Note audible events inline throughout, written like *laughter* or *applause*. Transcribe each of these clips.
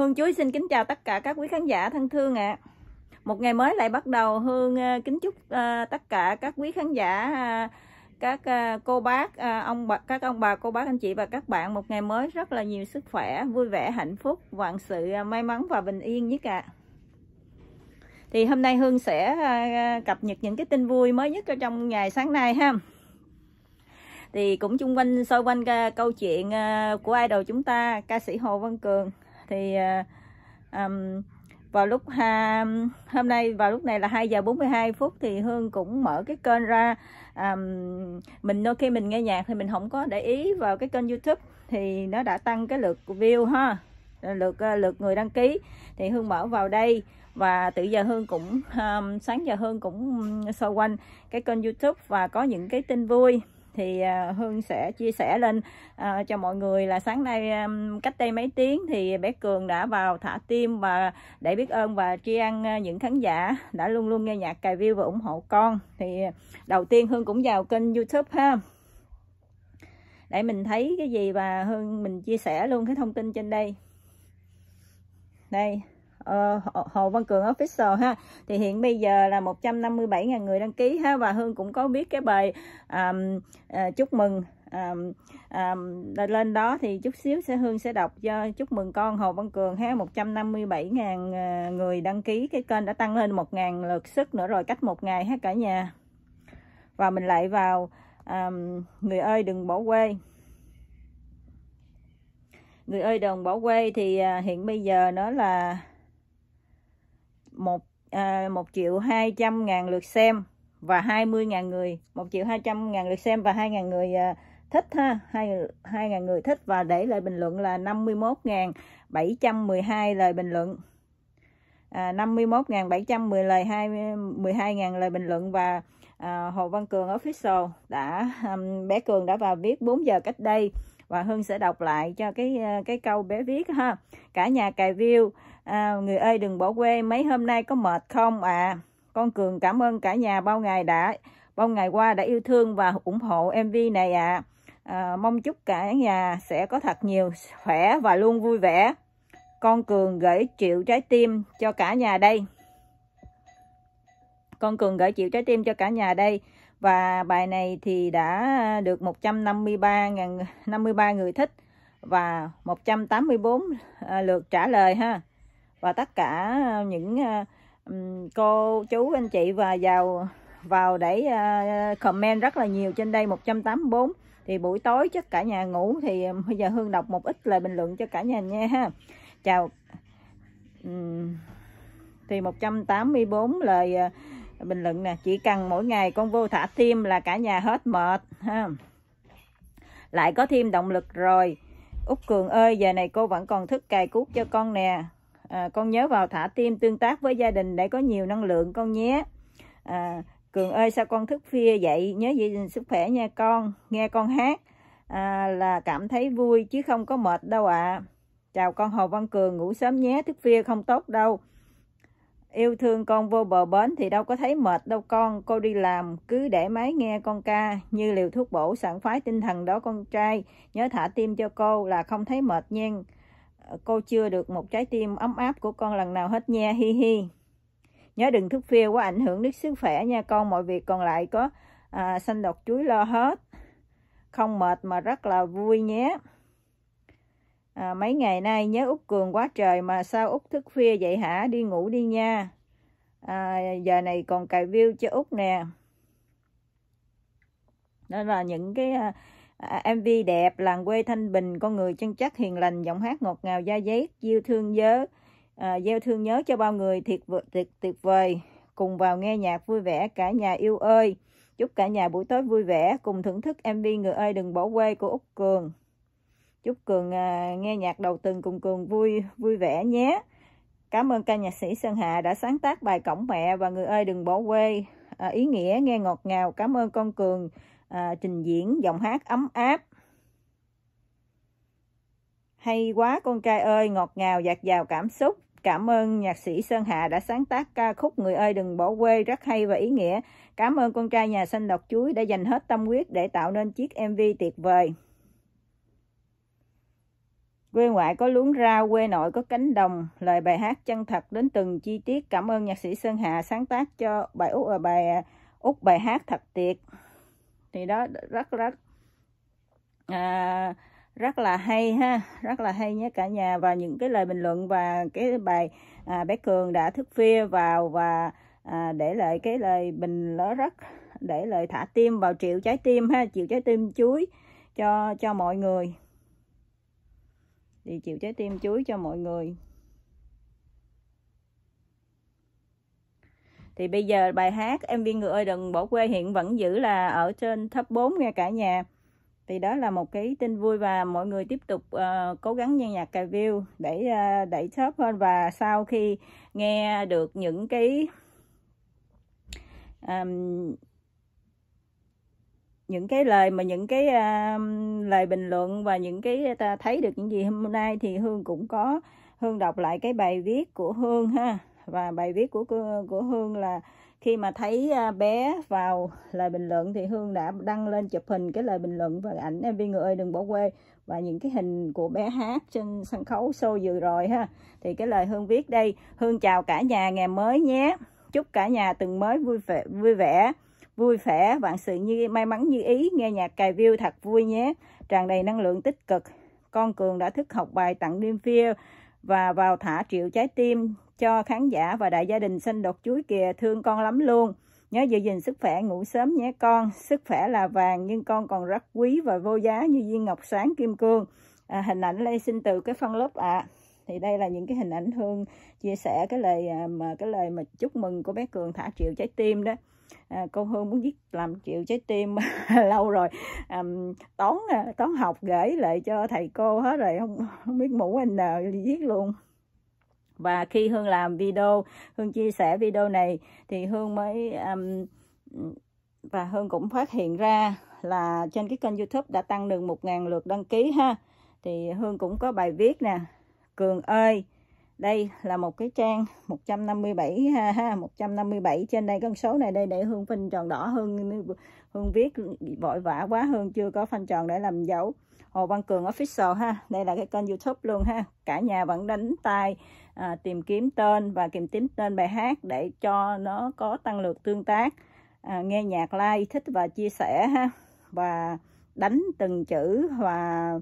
Hương Chuối xin kính chào tất cả các quý khán giả thân thương ạ. À. Một ngày mới lại bắt đầu Hương ờ, kính chúc ờ, tất cả các quý khán giả ờ, các cô bác ông bà các ông bà cô bác anh chị và các bạn một ngày mới rất là nhiều sức khỏe, vui vẻ, hạnh phúc, vạn sự may mắn và bình yên nhất ạ. À. Thì hôm nay Hương sẽ cập nhật những cái tin vui mới nhất ở trong ngày sáng nay ha thì cũng chung quanh xoay quanh câu chuyện của idol chúng ta ca sĩ Hồ Văn Cường thì um, vào lúc ha, hôm nay vào lúc này là 2 giờ 42 phút thì Hương cũng mở cái kênh ra um, mình đôi khi mình nghe nhạc thì mình không có để ý vào cái kênh YouTube thì nó đã tăng cái lượt view ha lượt à, lượt người đăng ký thì Hương mở vào đây và tự giờ Hương cũng um, sáng giờ Hương cũng xoay quanh cái kênh YouTube và có những cái tin vui thì à, Hương sẽ chia sẻ lên à, cho mọi người là sáng nay cách đây mấy tiếng thì bé Cường đã vào thả tim và để biết ơn và tri ân à, những khán giả đã luôn luôn nghe nhạc cài view và ủng hộ con thì đầu tiên Hương cũng vào kênh YouTube ha để mình thấy cái gì và Hương mình chia sẻ luôn cái thông tin trên đây đây Ờ, Hồ Văn Cường Official ha thì hiện bây giờ là 157.000 người đăng ký ha và Hương cũng có biết cái bài um, uh, chúc mừng um, um, lên đó thì chút xíu sẽ Hương sẽ đọc cho chúc mừng con Hồ Văn Cường ha 157.000 ờ, người đăng ký cái kênh đã tăng lên 1.000 lượt sức nữa rồi cách một ngày ha cả nhà và mình lại vào um, người ơi đừng bỏ quê người ơi đừng bỏ quê thì hiện bây giờ nó là một à, 1 triệu 200 ngàn lượt xem và 20 ngàn người 1 triệu 200 ngàn lượt xem và 2 ngàn người à, thích ha 2, 2 ngàn người thích và để lại bình luận là 51.712 lời bình luận à, 51.710 lời 12 ngàn lời bình luận và à, Hồ Văn Cường Official đã um, bé Cường đã vào viết 4 giờ cách đây và Hưng sẽ đọc lại cho cái à, cái câu bé viết ha cả nhà cài view à, người ơi đừng bỏ quê mấy hôm nay có mệt không à con cường cảm ơn cả nhà bao ngày đã bao ngày qua đã yêu thương và ủng hộ mv này ạ à. à, mong chúc cả nhà sẽ có thật nhiều khỏe và luôn vui vẻ con cường gửi triệu trái tim cho cả nhà đây con cường gửi triệu trái tim cho cả nhà đây và bài này thì đã được 153.053 người thích và 184 à, lượt trả lời ha và tất cả ờ, những ờ, cô chú anh chị và vào vào để ờ, comment rất là nhiều trên đây 184 thì buổi tối chắc cả nhà ngủ thì bây giờ Hương đọc một ít lời bình luận cho cả nhà nha ha chào thì 184 lời bình luận nè chỉ cần mỗi ngày con vô thả tim là cả nhà hết mệt ha lại có thêm động lực rồi út Cường ơi giờ này cô vẫn còn thức cài cuốc cho con nè à, con nhớ vào thả tim tương tác với gia đình để có nhiều năng lượng con nhé à, cường ơi sao con thức khuya vậy nhớ giữ gìn sức khỏe nha con nghe con hát à, là cảm thấy vui chứ không có mệt đâu ạ à. chào con hồ văn cường ngủ sớm nhé thức khuya không tốt đâu yêu thương con vô bờ bến thì đâu có thấy mệt đâu con cô đi làm cứ để máy nghe con ca như liều thuốc bổ sản phái tinh thần đó con trai nhớ thả tim cho cô là không thấy mệt nhen cô chưa được một trái tim ấm áp của con lần nào hết nha hi hi nhớ đừng thức phiêu quá ảnh hưởng đến sức khỏe nha con mọi việc còn lại có à, xanh đọt chuối lo hết không mệt mà rất là vui nhé à, mấy ngày nay nhớ út cường quá trời mà sao út thức khuya vậy hả đi ngủ đi nha à, giờ này còn cài view cho út nè đó là những cái à, à, MV đẹp, làng quê thanh bình, con người chân chất hiền lành, giọng hát ngọt ngào da diết, yêu thương nhớ, à, gieo thương nhớ cho bao người thiệt, tuyệt tuyệt vời. Cùng vào nghe nhạc vui vẻ cả nhà yêu ơi. Chúc cả nhà buổi tối vui vẻ, cùng thưởng thức MV Người ơi đừng bỏ quê của Úc Cường. Chúc Cường à, nghe nhạc đầu tuần cùng Cường vui vui vẻ nhé. Cảm ơn ca nhạc sĩ Sơn Hà đã sáng tác bài Cổng Mẹ và Người ơi đừng bỏ quê. À, ý nghĩa nghe ngọt ngào. Cảm ơn con Cường à, trình diễn giọng hát ấm áp hay quá con trai ơi ngọt ngào dạt dào cảm xúc cảm ơn nhạc sĩ sơn hà đã sáng tác ca khúc người ơi đừng bỏ quê rất hay và ý nghĩa cảm ơn con trai nhà xanh đọc chuối đã dành hết tâm huyết để tạo nên chiếc mv tuyệt vời quê ngoại có luống rau quê nội có cánh đồng lời bài hát chân thật đến từng chi tiết cảm ơn nhạc sĩ sơn hà sáng tác cho bài út à, bài à, út bài hát thật tuyệt thì đó rất rất à, rất là hay ha rất là hay nhé cả nhà và những cái lời bình luận và cái bài à, bé cường đã thức phia vào và à, để lại cái lời bình nó rất để lời thả tim vào triệu trái tim ha triệu trái tim chuối cho cho mọi người thì triệu trái tim chuối cho mọi người thì bây giờ bài hát em viên người ơi đừng bỏ quê hiện vẫn giữ là ở trên top 4 nghe cả nhà thì đó là một cái tin vui và mọi người tiếp tục uh, cố gắng nghe nhạc cài view để uh, đẩy top hơn và sau khi nghe được những cái um, những cái lời mà những cái uh, lời bình luận và những cái ta thấy được những gì hôm nay thì hương cũng có hương đọc lại cái bài viết của hương ha và bài viết của của Hương là khi mà thấy à, bé vào lời bình luận thì Hương đã đăng lên chụp hình cái lời bình luận và ảnh MV người ơi đừng bỏ quê và những cái hình của bé hát trên sân khấu show vừa rồi ha thì cái lời Hương viết đây Hương chào cả nhà ngày mới nhé chúc cả nhà từng mới vui vẻ vui vẻ vui vẻ vạn sự như may mắn như ý nghe nhạc cài view thật vui nhé tràn đầy năng lượng tích cực con cường đã thức học bài tặng đêm phia và vào thả triệu trái tim cho khán giả và đại gia đình sinh đột chuối kìa thương con lắm luôn nhớ giữ gìn sức khỏe ngủ sớm nhé con sức khỏe là vàng nhưng con còn rất quý và vô giá như viên ngọc sáng kim cương à, hình ảnh đây sinh từ cái phân lớp ạ à thì đây là những cái hình ảnh hương chia sẻ cái lời à, mà cái lời mà chúc mừng của bé cường thả triệu trái tim đó à, cô hương muốn viết làm triệu trái tim *laughs* lâu rồi à, toán toán học gửi lại cho thầy cô hết rồi không, không biết mũ anh nào viết luôn và khi hương làm video hương chia sẻ video này thì hương mới um, và hương cũng phát hiện ra là trên cái kênh youtube đã tăng được 1.000 lượt đăng ký ha thì hương cũng có bài viết nè Cường ơi đây là một cái trang 157 ha, ha 157 trên đây con số này đây để Hương phanh tròn đỏ Hương Hương viết vội vã quá Hương chưa có phanh tròn để làm dấu Hồ Văn Cường Official ha đây là cái kênh YouTube luôn ha cả nhà vẫn đánh tay à, tìm kiếm tên và tìm kiếm tên bài hát để cho nó có tăng lượt tương tác à, nghe nhạc like thích và chia sẻ ha và đánh từng chữ và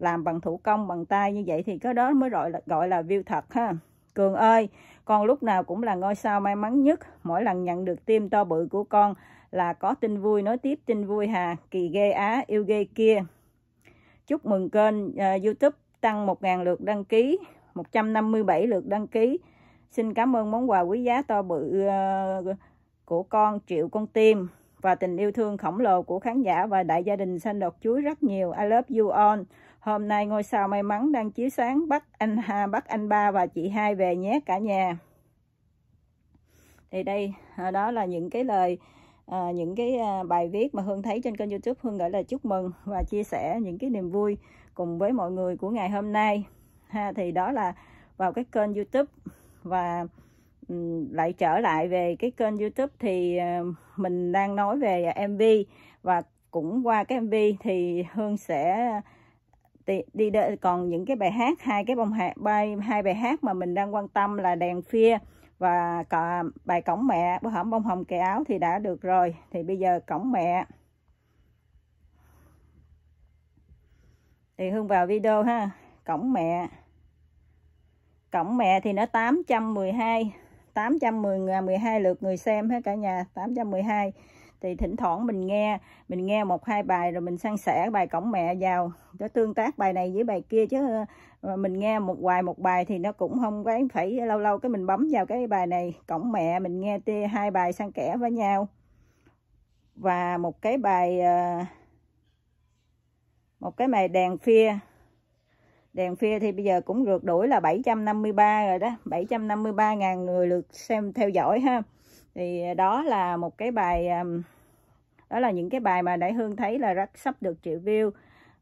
làm bằng thủ công bằng tay như vậy thì cái đó mới gọi là gọi là view thật ha cường ơi con lúc nào cũng là ngôi sao may mắn nhất mỗi lần nhận được tim to bự của con là có tin vui nói tiếp tin vui hà kỳ ghê á yêu ghê kia chúc mừng kênh uh, youtube tăng 1.000 lượt đăng ký 157 lượt đăng ký xin cảm ơn món quà quý giá to bự uh, của con triệu con tim và tình yêu thương khổng lồ của khán giả và đại gia đình xanh đột chuối rất nhiều I love you all Hôm nay ngôi sao may mắn đang chiếu sáng bắt anh ha, bắt anh ba và chị hai về nhé cả nhà. Thì đây à, đó là những cái lời à, những cái à, bài viết mà Hương thấy trên kênh YouTube Hương gửi lời chúc mừng và chia sẻ những cái niềm vui cùng với mọi người của ngày hôm nay. Ha thì đó là vào cái kênh YouTube và um, lại trở lại về cái kênh YouTube thì uh, mình đang nói về MV và cũng qua cái MV thì Hương sẽ đi đợi, còn những cái bài hát hai cái bông hạt bay hai bài hát mà mình đang quan tâm là đèn phia và cả bài cổng mẹ bó hỏng bông hồng kẻ áo thì đã được rồi thì bây giờ cổng mẹ thì hương vào video ha cổng mẹ cổng mẹ thì nó 812 810 12 lượt người xem hết cả nhà 812 thì thỉnh thoảng mình nghe mình nghe một hai bài rồi mình san sẻ bài cổng mẹ vào để tương tác bài này với bài kia chứ ờ, mình nghe một hoài một bài thì nó cũng không có phải lâu lâu cái mình bấm vào cái bài này cổng mẹ mình nghe tia hai bài san kẽ với nhau và một cái bài ờ, một cái bài đèn phia đèn phia thì bây giờ cũng rượt đuổi là 753 rồi đó 753 ngàn người lượt xem theo dõi ha thì à, đó là một cái bài à, đó là những cái bài mà đại hương thấy là rất sắp được triệu view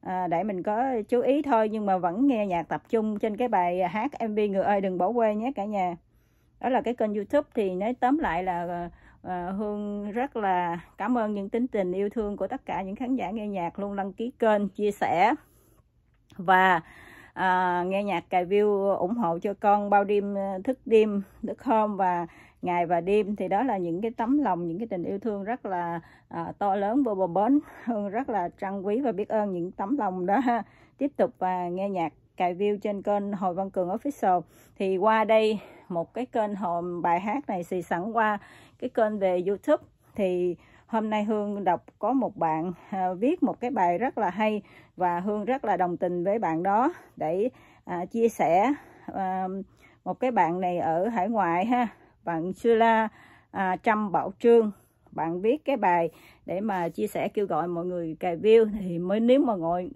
à, để mình có chú ý thôi nhưng mà vẫn nghe nhạc tập trung trên cái bài hát mv người ơi đừng bỏ quê nhé cả nhà đó là cái kênh youtube thì nói tóm lại là à, à, hương rất là cảm ơn những tính tình yêu thương của tất cả những khán giả nghe nhạc luôn đăng ký kênh chia sẻ và à, nghe nhạc cài view ủng hộ cho con bao đêm ờ, thức đêm thức hôm và ngày và đêm thì đó là những cái tấm lòng những cái tình yêu thương rất là à, to lớn vô bờ bến hương rất là trân quý và biết ơn những tấm lòng đó ha. *laughs* tiếp tục và nghe nhạc cài view trên kênh Hồi Văn Cường Official thì qua đây một cái kênh hồi bài hát này thì sẵn qua cái kênh về YouTube thì hôm nay Hương đọc có một bạn à, viết một cái bài rất là hay và Hương rất là đồng tình với bạn đó để à, chia sẻ à, một cái bạn này ở hải ngoại ha bạn Sula à, Trâm Bảo Trương bạn viết cái bài để mà chia sẻ kêu gọi mọi người cài view thì mới nếu mà ngồi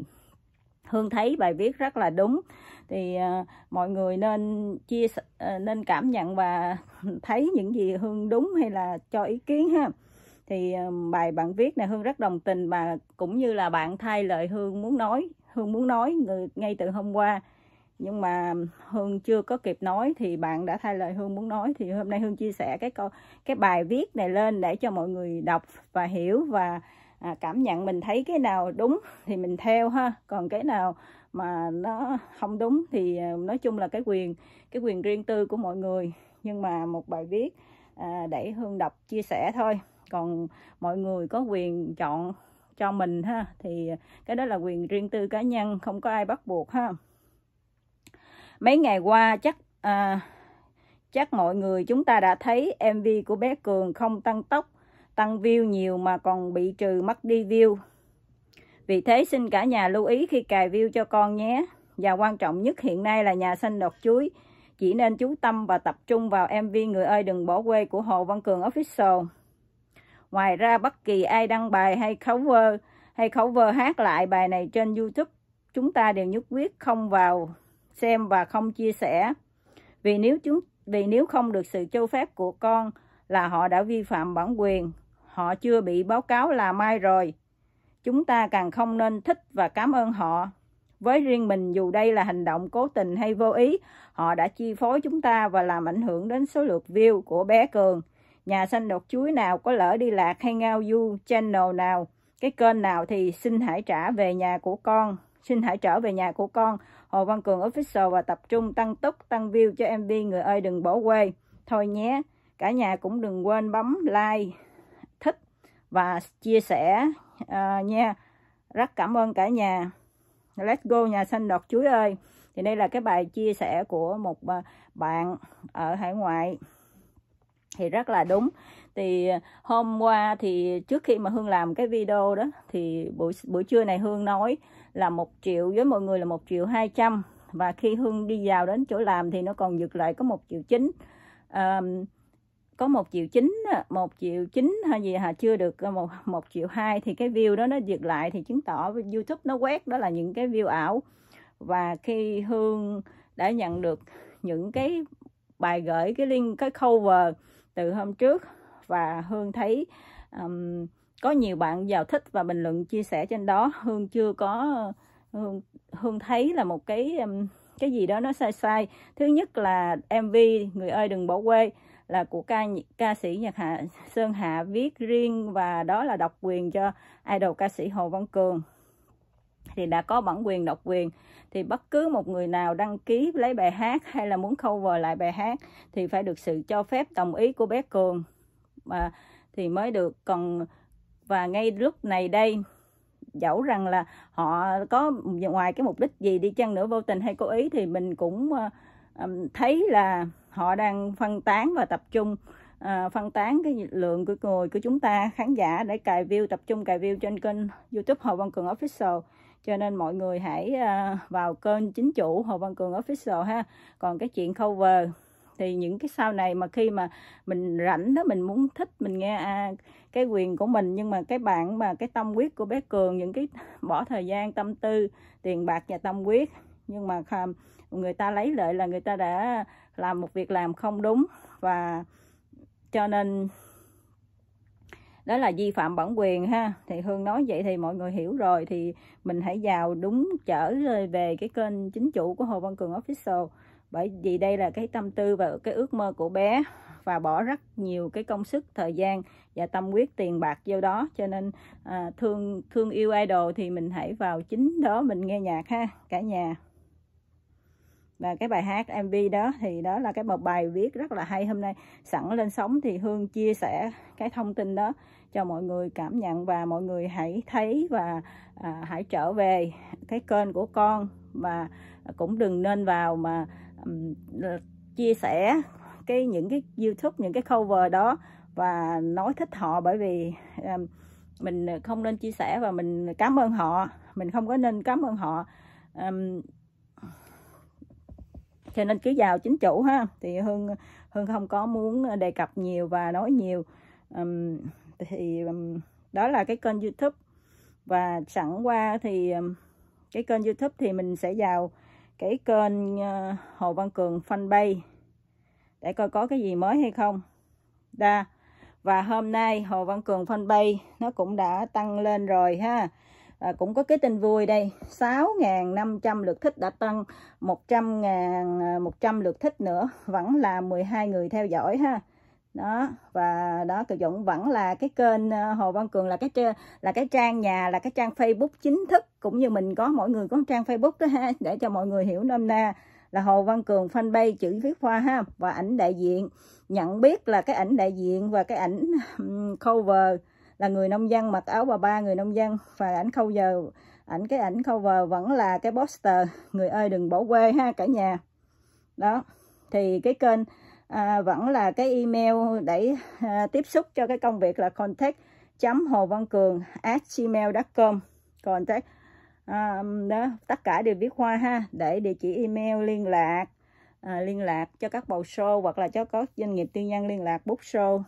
Hương thấy bài viết rất là đúng thì uh, mọi người nên chia uh, nên cảm nhận và *laughs* thấy những gì Hương đúng hay là cho ý kiến ha thì bài bạn viết này hương rất đồng tình và cũng như là bạn thay lời hương muốn nói hương muốn nói ngay từ hôm qua nhưng mà hương chưa có kịp nói thì bạn đã thay lời hương muốn nói thì hôm nay hương chia sẻ cái câu cái bài viết này lên để cho mọi người đọc và hiểu và à, cảm nhận mình thấy cái nào đúng thì mình theo ha còn cái nào mà nó không đúng thì à, nói chung là cái quyền cái quyền riêng tư của mọi người nhưng mà một bài viết à, để hương đọc chia sẻ thôi còn mọi người có quyền chọn cho mình ha thì cái đó là quyền riêng tư cá nhân không có ai bắt buộc ha mấy ngày qua chắc à, chắc mọi người chúng ta đã thấy mv của bé cường không tăng tốc tăng view nhiều mà còn bị trừ mất đi view vì thế xin cả nhà lưu ý khi cài view cho con nhé và quan trọng nhất hiện nay là nhà xanh đọt chuối chỉ nên chú tâm và tập trung vào mv người ơi đừng bỏ quê của hồ văn cường official Ngoài ra bất kỳ ai đăng bài hay cover hay cover hát lại bài này trên YouTube, chúng ta đều nhất quyết không vào xem và không chia sẻ. Vì nếu chúng vì nếu không được sự cho phép của con là họ đã vi phạm bản quyền, họ chưa bị báo cáo là mai rồi. Chúng ta càng không nên thích và cảm ơn họ. Với riêng mình dù đây là hành động cố tình hay vô ý, họ đã chi phối chúng ta và làm ảnh hưởng đến số lượt view của bé Cường nhà xanh đọt chuối nào có lỡ đi lạc hay ngao du channel nào cái kênh nào thì xin hãy trả về nhà của con xin hãy trở về nhà của con Hồ Văn Cường Official và tập trung tăng tốc tăng view cho MV người ơi đừng bỏ quê thôi nhé cả nhà cũng đừng quên bấm like thích và chia sẻ uh, nha rất cảm ơn cả nhà let's go nhà xanh đọt chuối ơi thì đây là cái bài chia sẻ của một à, bạn ở hải ngoại thì rất là đúng thì ờ, hôm qua thì trước khi mà hương làm cái video đó thì buổi buổi trưa này hương nói là một triệu với mọi người là một triệu hai trăm và khi hương đi vào đến chỗ làm thì nó còn dừng lại có một triệu chín à, có một triệu chín một triệu chín hay gì hả chưa được ờ, một một triệu hai thì cái view đó nó dừng lại thì chứng tỏ youtube nó quét đó là những cái view ảo và khi hương đã nhận được những cái bài gửi cái link cái cover từ hôm trước và Hương thấy um, có nhiều bạn vào thích và bình luận chia sẻ trên đó Hương chưa có Hương Hương thấy là một cái um, cái gì đó nó sai sai thứ nhất là MV người ơi đừng bỏ quê là của ca ca sĩ nhạc hạ Sơn Hạ viết riêng và đó là độc quyền cho idol ca sĩ Hồ Văn Cường thì đã có bản quyền độc quyền thì bất cứ một người nào đăng ký lấy bài hát hay là muốn cover lại bài hát thì phải được sự cho phép đồng ý của bé Cường mà thì mới được còn và ngay lúc này đây dẫu rằng là họ có ngoài cái mục đích gì đi chăng nữa vô tình hay cố ý thì mình cũng ờ, thấy là họ đang phân tán và tập trung ờ, phân tán cái lượng của người của chúng ta khán giả để cài view tập trung cài view trên kênh youtube hồ văn cường official cho nên mọi người hãy à, vào kênh chính chủ Hồ Văn Cường Official ha còn cái chuyện cover thì những cái sau này mà khi mà mình rảnh đó mình muốn thích mình nghe à, cái quyền của mình nhưng mà cái bạn mà cái tâm quyết của bé cường những cái bỏ thời gian tâm tư tiền bạc và tâm quyết nhưng mà người ta lấy lợi là người ta đã làm một việc làm không đúng và cho nên đó là vi phạm bản quyền ha thì hương nói vậy thì mọi người hiểu rồi thì mình hãy vào đúng trở về cái kênh chính chủ của hồ văn cường official bởi vì đây là cái tâm tư và cái ước mơ của bé và bỏ rất nhiều cái công sức thời gian và tâm huyết tiền bạc vô đó cho nên à, thương thương yêu idol thì mình hãy vào chính đó mình nghe nhạc ha cả nhà và cái bài hát MV đó thì đó là cái một bài viết rất là hay hôm nay sẵn lên sóng thì Hương chia sẻ cái thông tin đó cho mọi người cảm nhận và mọi người hãy thấy và à, hãy trở về cái kênh của con và cũng đừng nên vào mà um, chia sẻ cái những cái YouTube những cái cover đó và nói thích họ bởi vì um, mình không nên chia sẻ và mình cảm ơn họ mình không có nên cảm ơn họ um, cho nên cứ vào chính chủ ha thì hương hương không có muốn đề cập nhiều và nói nhiều um, thì um, đó là cái kênh youtube và sẵn qua thì um, cái kênh youtube thì mình sẽ vào cái kênh ờ, Hồ Văn Cường fanpage để coi có cái gì mới hay không đa và hôm nay Hồ Văn Cường fanpage nó cũng đã tăng lên rồi ha à, cũng có cái tin vui đây 6.500 lượt thích đã tăng 100.000 100 ờ, lượt thích nữa vẫn là 12 người theo dõi ha đó và đó cậu dũng vẫn là cái kênh ờ, hồ văn cường là cái là cái trang nhà là cái trang facebook chính thức cũng như mình có mọi người có trang facebook đó ha để cho mọi người hiểu nôm na là hồ văn cường fanpage chữ viết hoa ha và ảnh đại diện nhận biết là cái ảnh đại diện và cái ảnh cover là người nông dân mặc áo bà ba người nông dân và ảnh cover ảnh cái ảnh cover vẫn là cái poster người ơi đừng bỏ quê ha cả nhà đó thì cái kênh à, vẫn là cái email để à, tiếp xúc cho cái công việc là contact chấm hồ văn cường at gmail.com contact à, đó tất cả đều viết hoa ha để địa chỉ email liên lạc à, liên lạc cho các bầu show hoặc là cho các doanh nghiệp tư nhân liên lạc book show